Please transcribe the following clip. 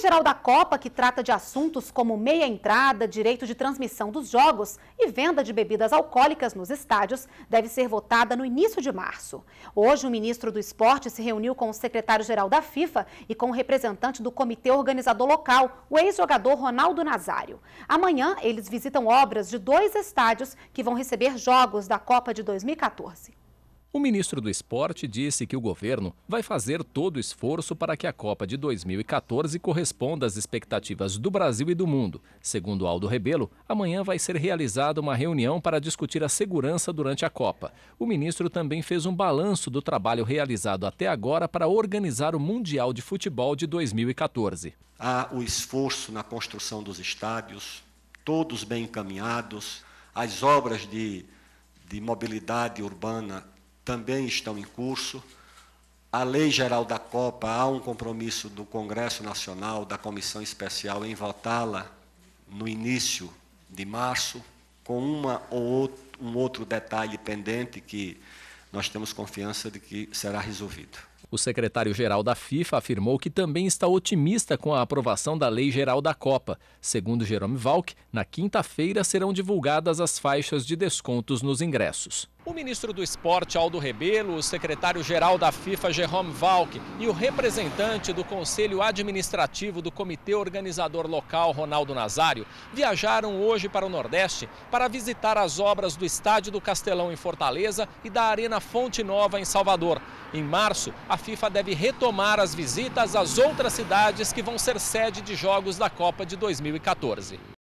geral da Copa, que trata de assuntos como meia entrada, direito de transmissão dos jogos e venda de bebidas alcoólicas nos estádios, deve ser votada no início de março. Hoje, o ministro do Esporte se reuniu com o secretário-geral da FIFA e com o representante do comitê organizador local, o ex-jogador Ronaldo Nazário. Amanhã, eles visitam obras de dois estádios que vão receber jogos da Copa de 2014. O ministro do Esporte disse que o governo vai fazer todo o esforço para que a Copa de 2014 corresponda às expectativas do Brasil e do mundo. Segundo Aldo Rebelo, amanhã vai ser realizada uma reunião para discutir a segurança durante a Copa. O ministro também fez um balanço do trabalho realizado até agora para organizar o Mundial de Futebol de 2014. Há o esforço na construção dos estádios, todos bem encaminhados, as obras de, de mobilidade urbana também estão em curso. A Lei Geral da Copa, há um compromisso do Congresso Nacional, da Comissão Especial, em votá-la no início de março, com uma ou outro, um outro detalhe pendente que nós temos confiança de que será resolvido. O secretário-geral da FIFA afirmou que também está otimista com a aprovação da Lei Geral da Copa. Segundo Jerome Valk, na quinta-feira serão divulgadas as faixas de descontos nos ingressos. O ministro do Esporte, Aldo Rebelo, o secretário-geral da FIFA, Jerome Valk, e o representante do Conselho Administrativo do Comitê Organizador Local, Ronaldo Nazário, viajaram hoje para o Nordeste para visitar as obras do Estádio do Castelão em Fortaleza e da Arena Fonte Nova em Salvador. Em março, a FIFA deve retomar as visitas às outras cidades que vão ser sede de jogos da Copa de 2014.